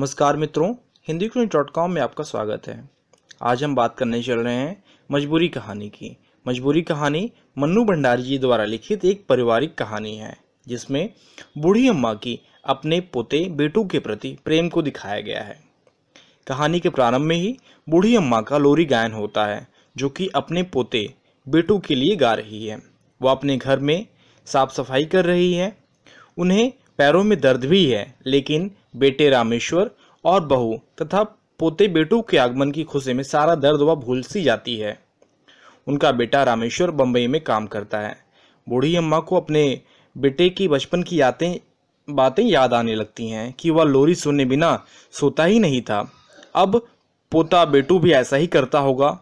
नमस्कार मित्रों Hindi chronic dot com में आपका स्वागत है आज हम बात करने चल रहे हैं मजबूरी कहानी की मजबूरी कहानी मन्नू भंडारी जी द्वारा लिखित एक पारिवारिक कहानी है जिसमें बूढ़ी अम्मा की अपने पोते बेटू के प्रति प्रेम को दिखाया गया है कहानी के प्रारंभ में ही बूढ़ी अम्मा का लोरी गायन होता है जो कि अपने पोते बेटू के लिए गा रही है वह अपने घर में साफ सफाई कर रही है उन्हें पैरों में दर्द भी है लेकिन बेटे रामेश्वर और बहू तथा पोते बेटू के आगमन की खुशी में सारा दर्द व भूल सी जाती है उनका बेटा रामेश्वर बम्बई में काम करता है बूढ़ी अम्मा को अपने बेटे की बचपन की यादें बातें याद आने लगती हैं कि वह लोरी सुनने बिना सोता ही नहीं था अब पोता बेटू भी ऐसा ही करता होगा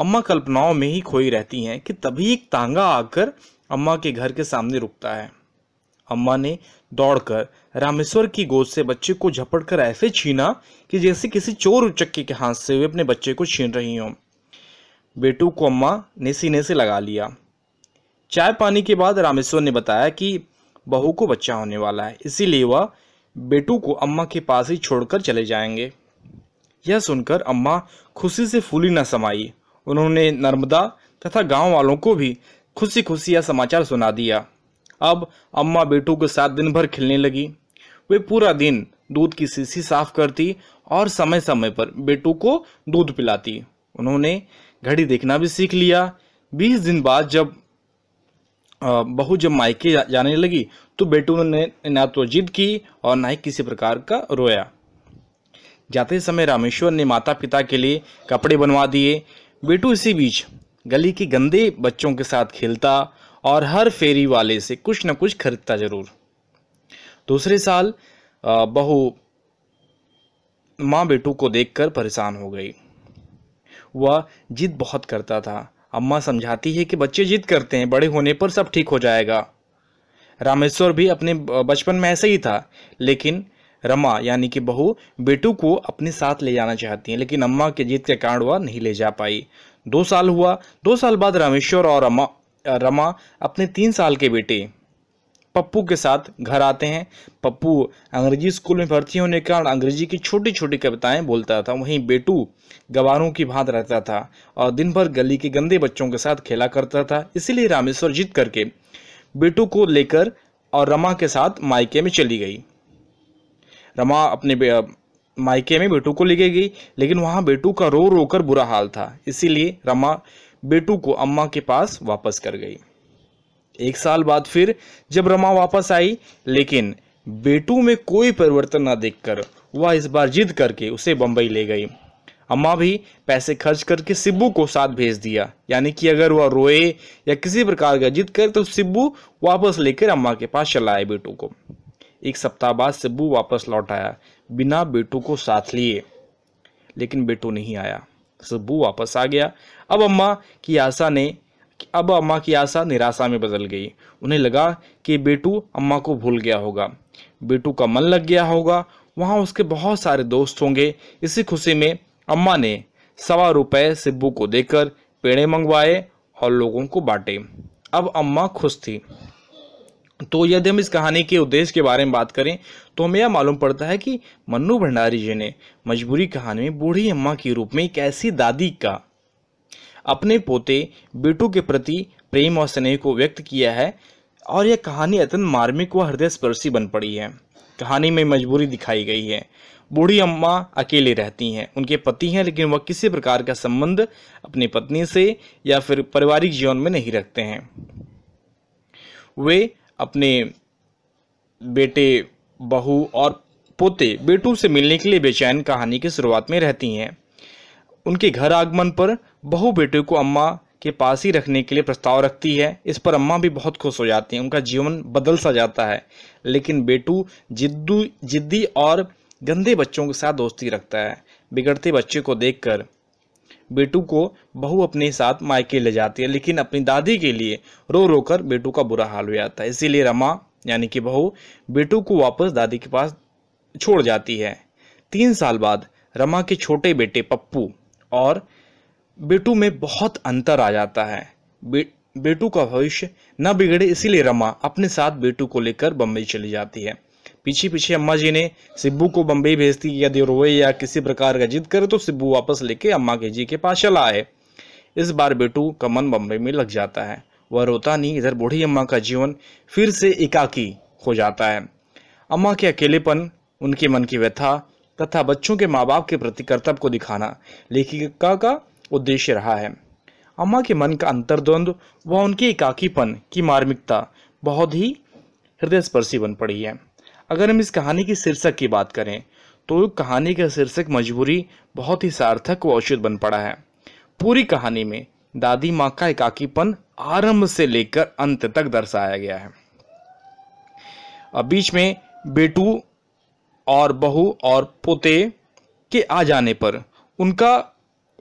अम्मा कल्पनाओं में ही खोई रहती हैं कि तभी एक तांगा आकर अम्मा के घर के सामने रुकता है अम्मा ने दौड़कर रामेश्वर की गोद से बच्चे को झपटकर ऐसे छीना कि जैसे किसी चोर उचक्के के हाथ से वे अपने बच्चे को छीन रही हों बेटू को अम्मा ने सीने से लगा लिया चाय पानी के बाद रामेश्वर ने बताया कि बहू को बच्चा होने वाला है इसीलिए वह बेटू को अम्मा के पास ही छोड़कर चले जाएंगे यह सुनकर अम्मा खुशी से फूली न समाई उन्होंने नर्मदा तथा गांव वालों को भी खुशी खुशी यह समाचार सुना दिया अब अम्मा बेटू के साथ दिन भर खेलने लगी वे पूरा दिन दूध की शीशी साफ करती और समय समय पर बेटू को दूध पिलाती उन्होंने घड़ी देखना भी सीख लिया बीस दिन बाद जब बहू जब मायके जाने लगी तो बेटू ने ना तो जिद की और ना ही किसी प्रकार का रोया जाते समय रामेश्वर ने माता पिता के लिए कपड़े बनवा दिए बेटू इसी बीच गली के गंदे बच्चों के साथ खेलता और हर फेरी वाले से कुछ ना कुछ खरीदता ज़रूर दूसरे साल बहू माँ बेटू को देखकर परेशान हो गई वह जिद बहुत करता था अम्मा समझाती है कि बच्चे जिद करते हैं बड़े होने पर सब ठीक हो जाएगा रामेश्वर भी अपने बचपन में ऐसा ही था लेकिन रमा यानी कि बहू बेटू को अपने साथ ले जाना चाहती हैं लेकिन अम्मा के जीत के कारण वह नहीं ले जा पाई दो साल हुआ दो साल बाद रामेश्वर और अम्मा रमा अपने तीन साल के बेटे पप्पू के साथ घर आते हैं पप्पू अंग्रेजी स्कूल में भर्ती होने के कारण अंग्रेजी की छोटी छोटी कविताएं बोलता था वहीं बेटू गवारों की भांत रहता था और दिन भर गली के गंदे बच्चों के साथ खेला करता था इसीलिए रामेश्वर जीत करके बेटू को लेकर और रमा के साथ मायके में चली गई रमा अपने मायके में बेटू को लेके गई लेकिन वहाँ बेटू का रो रो कर बुरा हाल था इसीलिए रमा बेटू को अम्मा के पास वापस कर गई एक साल बाद फिर जब रमा वापस आई लेकिन बेटू में कोई परिवर्तन ना देखकर वह इस बार जिद करके उसे बंबई ले गई अम्मा भी पैसे खर्च करके सिब्बू को साथ भेज दिया यानी कि अगर वह रोए या किसी प्रकार का जिद करे तो सिब्बू वापस लेकर अम्मा के पास चला आए बेटू को एक सप्ताह बाद सिब्बू वापस लौट आया बिना बेटू को साथ लिए लेकिन बेटू नहीं आया सब्बू वापस आ गया अब अम्मा की आशा ने अब अम्मा की आशा निराशा में बदल गई उन्हें लगा कि बेटू अम्मा को भूल गया होगा बेटू का मन लग गया होगा वहाँ उसके बहुत सारे दोस्त होंगे इसी खुशी में अम्मा ने सवा रुपये सिब्बू को देकर पेड़े मंगवाए और लोगों को बांटे अब अम्मा खुश थी तो यदि हम इस कहानी के उद्देश्य के बारे में बात करें तो हमें यह मालूम पड़ता है कि मन्नू भंडारी जी ने मजबूरी कहानी में बूढ़ी अम्मा के रूप में एक ऐसी दादी का अपने पोते बेटू के प्रति प्रेम और स्नेह को व्यक्त किया है और यह कहानी अत्यंत मार्मिक व हृदय स्पर्शी बन पड़ी है कहानी में मजबूरी दिखाई गई है बूढ़ी अम्मा अकेले रहती हैं उनके पति हैं लेकिन वह किसी प्रकार का संबंध अपनी पत्नी से या फिर पारिवारिक जीवन में नहीं रखते हैं वे अपने बेटे बहू और पोते बेटू से मिलने के लिए बेचैन कहानी की शुरुआत में रहती हैं उनके घर आगमन पर बहू बेटे को अम्मा के पास ही रखने के लिए प्रस्ताव रखती है इस पर अम्मा भी बहुत खुश हो जाती हैं उनका जीवन बदल सा जाता है लेकिन बेटू जिद्दू जिद्दी और गंदे बच्चों के साथ दोस्ती रखता है बिगड़ते बच्चे को देखकर बेटू को बहू अपने साथ मायके ले जाती है लेकिन अपनी दादी के लिए रो रो कर बेटू का बुरा हाल हो जाता है इसीलिए रमा यानी कि बहू बेटू को वापस दादी के पास छोड़ जाती है तीन साल बाद रमा के छोटे बेटे पप्पू और बेटू में बहुत अंतर आ जाता है बे, बेटू का भविष्य न बिगड़े इसीलिए रमा अपने साथ बेटू को लेकर बम्बई चली जाती है पीछे पीछे अम्मा जी ने सिब्बू को बम्बई भेजती या रोए या किसी प्रकार का जिद करे तो सिब्बू वापस लेके अम्मा के जी के पास चला आए इस बार बेटू का मन बम्बई में लग जाता है वह रोता नहीं इधर बूढ़ी अम्मा का जीवन फिर से एकाकी हो जाता है अम्मा के अकेलेपन उनके मन की व्यथा तथा बच्चों के माँ बाप के प्रति कर्तव्य को दिखाना लेखिका का उद्देश्य रहा है अम्मा के मन का अंतर्द्वंद व उनके एकाकीपन की मार्मिकता बहुत ही हृदयस्पर्शी बन पड़ी है अगर हम इस कहानी की शीर्षक की बात करें तो कहानी का शीर्षक मजबूरी बहुत ही सार्थक व औषध बन पड़ा है पूरी कहानी में दादी माँ का एकाकीपन आरंभ से लेकर अंत तक दर्शाया गया है अब बीच में बेटू और बहू और पोते के आ जाने पर उनका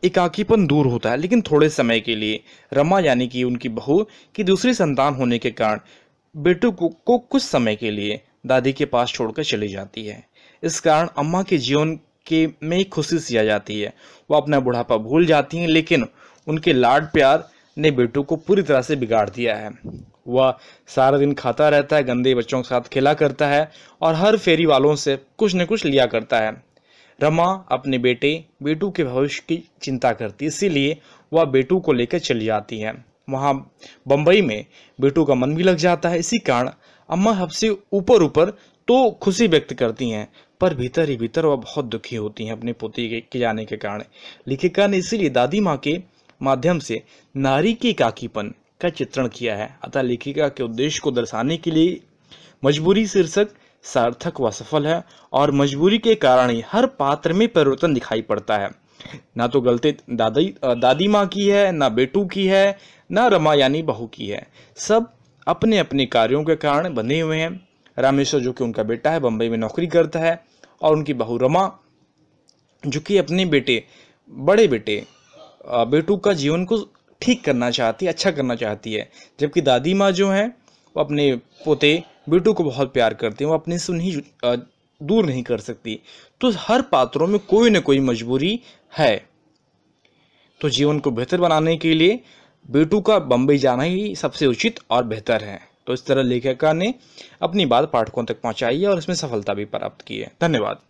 एकाकीपन दूर होता है लेकिन थोड़े समय के लिए रमा यानी कि उनकी बहू की दूसरी संतान होने के कारण बेटू को, को कुछ समय के लिए दादी के पास छोड़कर चली जाती है इस कारण अम्मा के जीवन के में ही खुशी सी आ जाती है वो अपना बुढ़ापा भूल जाती हैं लेकिन उनके लाड प्यार ने बेटू को पूरी तरह से बिगाड़ दिया है वह सारा दिन खाता रहता है गंदे बच्चों के साथ खेला करता है और हर फेरी वालों से कुछ न कुछ लिया करता है रमा अपने बेटे बेटू के भविष्य की चिंता करती इसीलिए वह बेटू को लेकर चली जाती है वहाँ बम्बई में बेटू का मन भी लग जाता है इसी कारण अम्मा हबसे ऊपर ऊपर तो खुशी व्यक्त करती हैं पर भीतर ही भीतर वह बहुत दुखी होती हैं अपने पोते के, के जाने के कारण लेखिका ने इसीलिए दादी माँ के माध्यम से नारी के काकीपन का चित्रण किया है अतः लेखिका के उद्देश्य को दर्शाने के लिए मजबूरी शीर्षक सार्थक व सफल है और मजबूरी के कारण ही हर पात्र में परिवर्तन दिखाई पड़ता है ना तो गलती दादी दादी माँ की है ना बेटू की है ना रमा यानी बहू की है सब अपने अपने कार्यों के कारण बंधे हुए हैं रामेश्वर जो कि उनका बेटा है बम्बई में नौकरी करता है और उनकी बहू रमा जो कि अपने बेटे बड़े बेटे बेटू का जीवन को ठीक करना चाहती है अच्छा करना चाहती है जबकि दादी माँ जो हैं वो अपने पोते बेटू को बहुत प्यार करती हैं वो अपने से उन्हें दूर नहीं कर सकती तो हर पात्रों में कोई ना कोई मजबूरी है तो जीवन को बेहतर बनाने के लिए बेटू का बम्बई जाना ही सबसे उचित और बेहतर है तो इस तरह लेखिका ने अपनी बात पाठकों तक पहुंचाई है और इसमें सफलता भी प्राप्त की है धन्यवाद